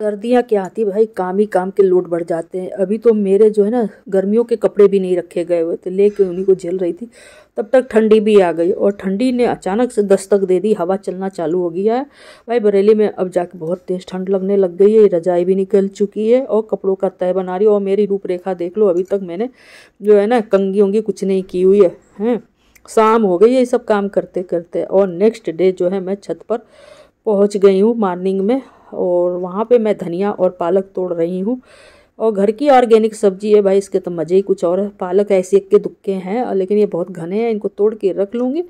सर्दियाँ क्या आती है भाई काम ही काम के लोड बढ़ जाते हैं अभी तो मेरे जो है ना गर्मियों के कपड़े भी नहीं रखे गए हुए थे लेके उन्हीं को झेल रही थी तब तक ठंडी भी आ गई और ठंडी ने अचानक से दस्तक दे दी हवा चलना चालू हो गया है भाई बरेली में अब जाके बहुत तेज़ ठंड लगने लग गई है रजाई भी निकल चुकी है और कपड़ों का तय बना रही है और मेरी रूपरेखा देख लो अभी तक मैंने जो है ना कंगी उंगी कुछ नहीं की हुई है हैं शाम हो गई ये सब काम करते करते और नेक्स्ट डे जो है मैं छत पर पहुँच गई हूँ मॉर्निंग में और वहाँ पे मैं धनिया और पालक तोड़ रही हूँ और घर की ऑर्गेनिक सब्जी है भाई इसके तो मज़े ही कुछ और है पालक ऐसे इक्के दुक्के हैं और लेकिन ये बहुत घने हैं इनको तोड़ के रख लूँगी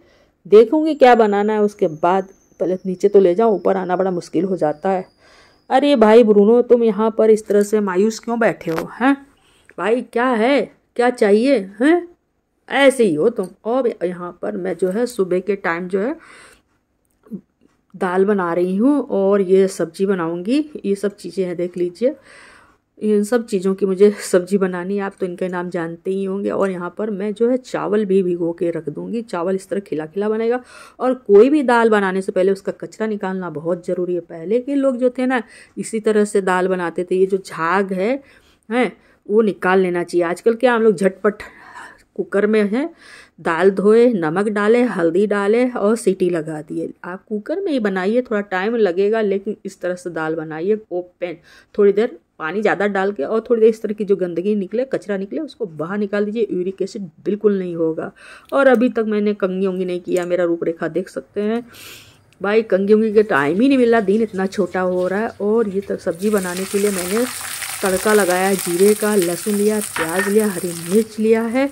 देखूँगी क्या बनाना है उसके बाद पहले नीचे तो ले जाऊँ ऊपर आना बड़ा मुश्किल हो जाता है अरे भाई ब्रूनो तुम यहाँ पर इस तरह से मायूस क्यों बैठे हो हैं भाई क्या है क्या चाहिए हैं ऐसे ही हो तुम और यहाँ पर मैं जो है सुबह के टाइम जो है दाल बना रही हूँ और ये सब्जी बनाऊँगी ये सब चीज़ें हैं देख लीजिए इन सब चीज़ों की मुझे सब्जी बनानी है आप तो इनके नाम जानते ही होंगे और यहाँ पर मैं जो है चावल भी भिगो के रख दूँगी चावल इस तरह खिला खिला बनेगा और कोई भी दाल बनाने से पहले उसका कचरा निकालना बहुत ज़रूरी है पहले के लोग जो थे ना इसी तरह से दाल बनाते थे ये जो झाग है हैं वो निकाल लेना चाहिए आजकल क्या हम लोग झटपट कुकर में है दाल धोए नमक डाले हल्दी डाले और सीटी लगा दिए आप कुकर में ही बनाइए थोड़ा टाइम लगेगा लेकिन इस तरह से दाल बनाइए ओपन थोड़ी देर पानी ज़्यादा डाल के और थोड़ी देर इस तरह की जो गंदगी निकले कचरा निकले उसको बाहर निकाल दीजिए यूरिक एसिड बिल्कुल नहीं होगा और अभी तक मैंने कंगी उंगी नहीं किया मेरा रूपरेखा देख सकते हैं भाई कंगी उंगी का टाइम ही नहीं मिल रहा दिन इतना छोटा हो रहा है और ये तक सब्जी बनाने के लिए मैंने तड़का लगाया जीरे का लहसुन लिया प्याज लिया हरी मिर्च लिया है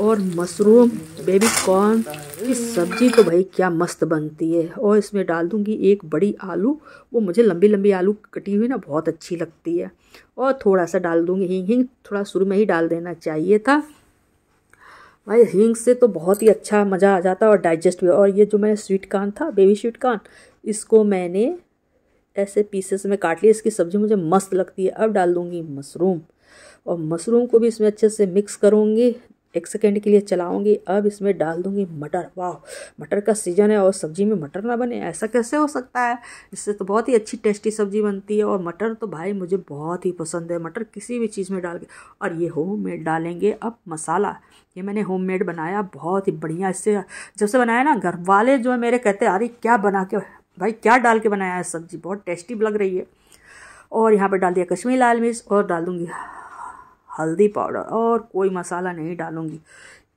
और मशरूम बेबी कॉर्न इस सब्ज़ी तो भाई क्या मस्त बनती है और इसमें डाल दूँगी एक बड़ी आलू वो मुझे लंबी लंबी आलू कटी हुई ना बहुत अच्छी लगती है और थोड़ा सा डाल दूँगी हिंग हिंग थोड़ा शुरू में ही डाल देना चाहिए था भाई हिंग से तो बहुत ही अच्छा मज़ा आ जाता है और डाइजेस्ट भी और ये जो मैंने स्वीट कॉर्न था बेबी स्वीट कॉर्न इसको मैंने ऐसे पीसेस में काट लिया इसकी सब्ज़ी मुझे मस्त लगती है अब डाल दूँगी मशरूम और मशरूम को भी इसमें अच्छे से मिक्स करूँगी एक सेकेंड के लिए चलाऊंगी अब इसमें डाल दूंगी मटर वाह मटर का सीजन है और सब्जी में मटर ना बने ऐसा कैसे हो सकता है इससे तो बहुत ही अच्छी टेस्टी सब्जी बनती है और मटर तो भाई मुझे बहुत ही पसंद है मटर किसी भी चीज़ में डाल के और ये होम मेड डालेंगे अब मसाला ये मैंने होम मेड बनाया बहुत ही बढ़िया इससे जब से बनाया ना घर वाले जो है मेरे कहते अरे क्या बना के भाई क्या डाल के बनाया है सब्जी बहुत टेस्टी लग रही है और यहाँ पर डाल दिया कश्मीरी लाल मिर्च और डाल दूँगी हल्दी पाउडर और कोई मसाला नहीं डालूंगी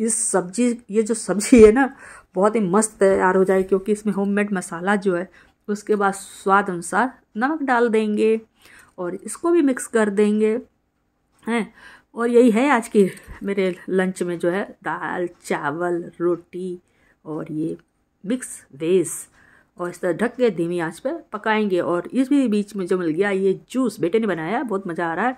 इस सब्जी ये जो सब्जी है ना बहुत ही मस्त तैयार हो जाएगी क्योंकि इसमें होममेड मसाला जो है उसके बाद स्वाद अनुसार नमक डाल देंगे और इसको भी मिक्स कर देंगे हैं और यही है आज की मेरे लंच में जो है दाल चावल रोटी और ये मिक्स वेज और इस तरह ढक के धीमी आँच पर पकाएंगे और इस भी बीच में जो मिल गया ये जूस बेटे ने बनाया बहुत मज़ा आ रहा है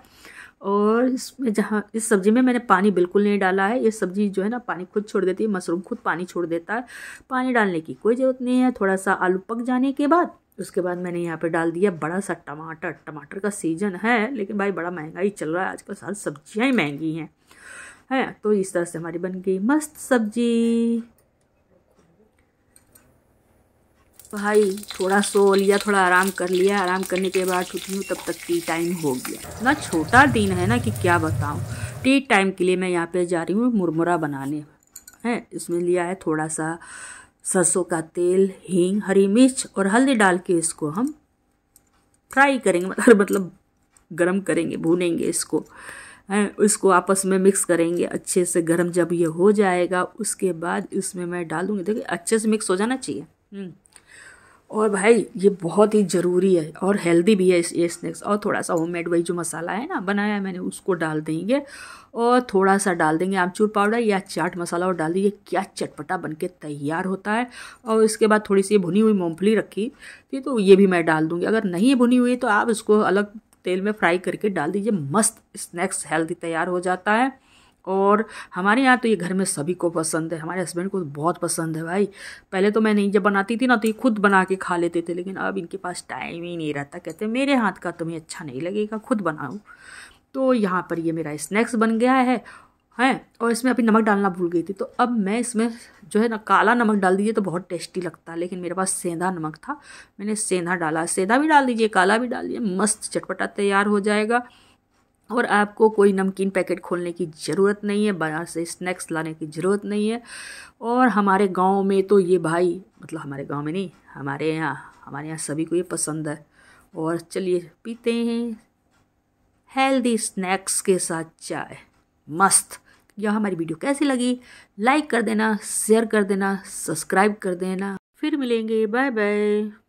और इसमें जहाँ इस सब्ज़ी में मैंने पानी बिल्कुल नहीं डाला है ये सब्ज़ी जो है ना पानी खुद छोड़ देती है मशरूम खुद पानी छोड़ देता है पानी डालने की कोई ज़रूरत नहीं है थोड़ा सा आलू पक जाने के बाद उसके बाद मैंने यहाँ पे डाल दिया बड़ा सा टमाटर टमाटर का सीज़न है लेकिन भाई बड़ा महंगा ही चल रहा है आजकल सारी सब्जियाँ ही महंगी हैं है तो इस तरह से हमारी बन गई मस्त सब्जी तो भाई थोड़ा सो लिया थोड़ा आराम कर लिया आराम करने के बाद उठी हूँ तब तक टी टाइम हो गया इतना छोटा दिन है ना कि क्या बताऊँ टी टाइम के लिए मैं यहाँ पे जा रही हूँ मुरमुरा बनाने हैं इसमें लिया है थोड़ा सा सरसों का तेल हींग हरी मिर्च और हल्दी डाल के इसको हम फ्राई करेंगे मतलब मतलब गर्म करेंगे भूनेंगे इसको है इसको आपस में मिक्स करेंगे अच्छे से गर्म जब ये हो जाएगा उसके बाद इसमें मैं डाल दूँगी देखिए अच्छे से मिक्स हो जाना चाहिए हम्म। और भाई ये बहुत ही ज़रूरी है और हेल्दी भी है ये स्नैक्स और थोड़ा सा होम मेड वही जो मसाला है ना बनाया मैंने उसको डाल देंगे और थोड़ा सा डाल देंगे आमचूर पाउडर या चाट मसाला और डाल दीजिए क्या चटपटा बन के तैयार होता है और इसके बाद थोड़ी सी भुनी हुई मूँगफली रखी थी तो ये भी मैं डाल दूँगी अगर नहीं भुनी हुई तो आप इसको अलग तेल में फ्राई करके डाल दीजिए मस्त स्नैक्स हेल्दी तैयार हो जाता है और हमारे यहाँ तो ये घर में सभी को पसंद है हमारे हस्बैंड को बहुत पसंद है भाई पहले तो मैं नहीं जब बनाती थी ना तो ये खुद बना के खा लेते थे लेकिन अब इनके पास टाइम ही नहीं रहता कहते मेरे हाथ का तुम्हें अच्छा नहीं लगेगा खुद बनाऊँ तो यहाँ पर ये मेरा स्नैक्स बन गया है हैं और इसमें अभी नमक डालना भूल गई थी तो अब मैं इसमें जो है ना काला नमक डाल दीजिए तो बहुत टेस्टी लगता है लेकिन मेरे पास सेंधा नमक था मैंने सेंधा डाला सेंधा भी डाल दीजिए काला भी डाल दीजिए मस्त चटपटा तैयार हो जाएगा और आपको कोई नमकीन पैकेट खोलने की ज़रूरत नहीं है बाजार से स्नैक्स लाने की ज़रूरत नहीं है और हमारे गांव में तो ये भाई मतलब हमारे गांव में नहीं हमारे यहाँ हमारे यहाँ सभी को ये पसंद है और चलिए पीते हैं हेल्दी स्नैक्स के साथ चाय मस्त यह हमारी वीडियो कैसी लगी लाइक कर देना शेयर कर देना सब्सक्राइब कर देना फिर मिलेंगे बाय बाय